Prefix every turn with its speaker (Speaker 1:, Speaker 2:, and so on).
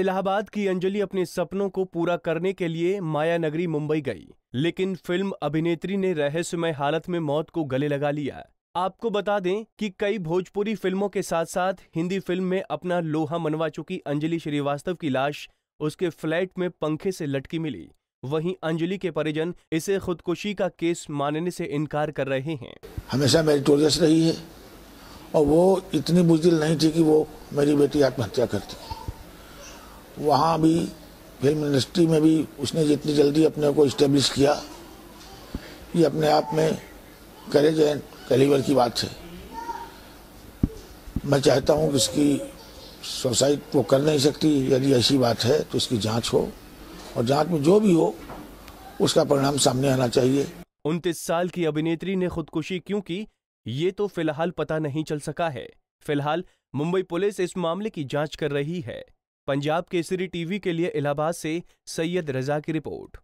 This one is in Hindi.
Speaker 1: इलाहाबाद की अंजलि अपने सपनों को पूरा करने के लिए माया नगरी मुंबई गई लेकिन फिल्म अभिनेत्री ने रहस्यमय हालत में मौत को गले लगा लिया आपको बता दें कि कई भोजपुरी फिल्मों के साथ साथ हिंदी फिल्म में अपना लोहा मनवा चुकी अंजलि श्रीवास्तव की लाश उसके फ्लैट में पंखे से लटकी मिली वहीं अंजलि के परिजन इसे खुदकुशी का केस मानने से इनकार कर रहे हैं
Speaker 2: हमेशा मेरी मेरिटोरियस रही है और वो इतनी बुजिल नहीं थी कि वो मेरी बेटी आत्महत्या करती वहाँ भी फिल्म इंडस्ट्री में भी उसने जितनी जल्दी अपने को इस्टेब्लिश किया ये अपने आप में करेज एंड कैलिवर की बात है मैं चाहता हूँ कि इसकी सुसाइड वो कर नहीं सकती यदि ऐसी बात है तो इसकी जांच हो और जांच में जो भी हो उसका परिणाम सामने आना चाहिए
Speaker 1: उनतीस साल की अभिनेत्री ने खुदकुशी क्यों की ये तो फिलहाल पता नहीं चल सका है फिलहाल मुंबई पुलिस इस मामले की जांच कर रही है पंजाब केसरी टीवी के लिए इलाहाबाद से सैयद रजा की रिपोर्ट